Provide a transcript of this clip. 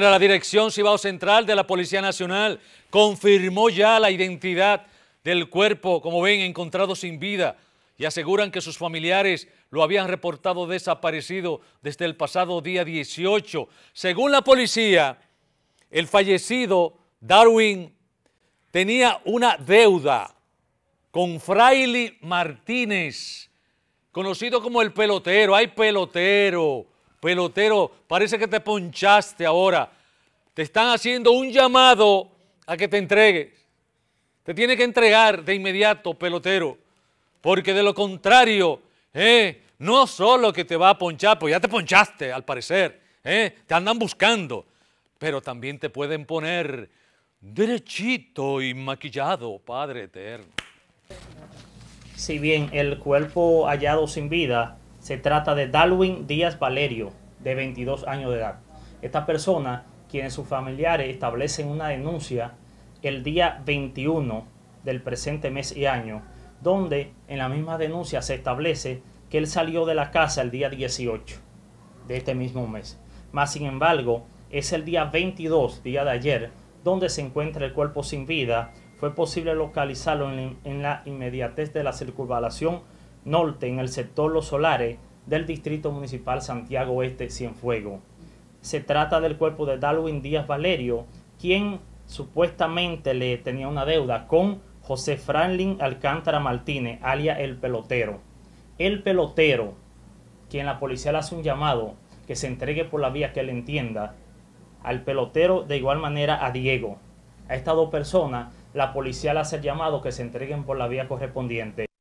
La Dirección Cibao Central de la Policía Nacional confirmó ya la identidad del cuerpo, como ven, encontrado sin vida y aseguran que sus familiares lo habían reportado desaparecido desde el pasado día 18. Según la policía, el fallecido Darwin tenía una deuda con Fraile Martínez, conocido como el pelotero. ¡Ay, pelotero! pelotero, parece que te ponchaste ahora. Te están haciendo un llamado a que te entregues. Te tiene que entregar de inmediato, pelotero, porque de lo contrario, eh, no solo que te va a ponchar, pues ya te ponchaste al parecer, eh, te andan buscando, pero también te pueden poner derechito y maquillado, Padre Eterno. Si bien el cuerpo hallado sin vida se trata de Darwin Díaz Valerio, de 22 años de edad. esta persona quienes sus familiares establecen una denuncia el día 21 del presente mes y año, donde en la misma denuncia se establece que él salió de la casa el día 18 de este mismo mes. Más sin embargo, es el día 22, día de ayer, donde se encuentra el cuerpo sin vida. Fue posible localizarlo en la inmediatez de la circunvalación norte, en el sector Los Solares, del Distrito Municipal Santiago Oeste Cienfuego. Se trata del cuerpo de Darwin Díaz Valerio, quien supuestamente le tenía una deuda con José Franklin Alcántara Martínez, alias El Pelotero. El Pelotero, quien la policía le hace un llamado que se entregue por la vía que él entienda, al pelotero de igual manera a Diego. A estas dos personas, la policía le hace el llamado que se entreguen por la vía correspondiente.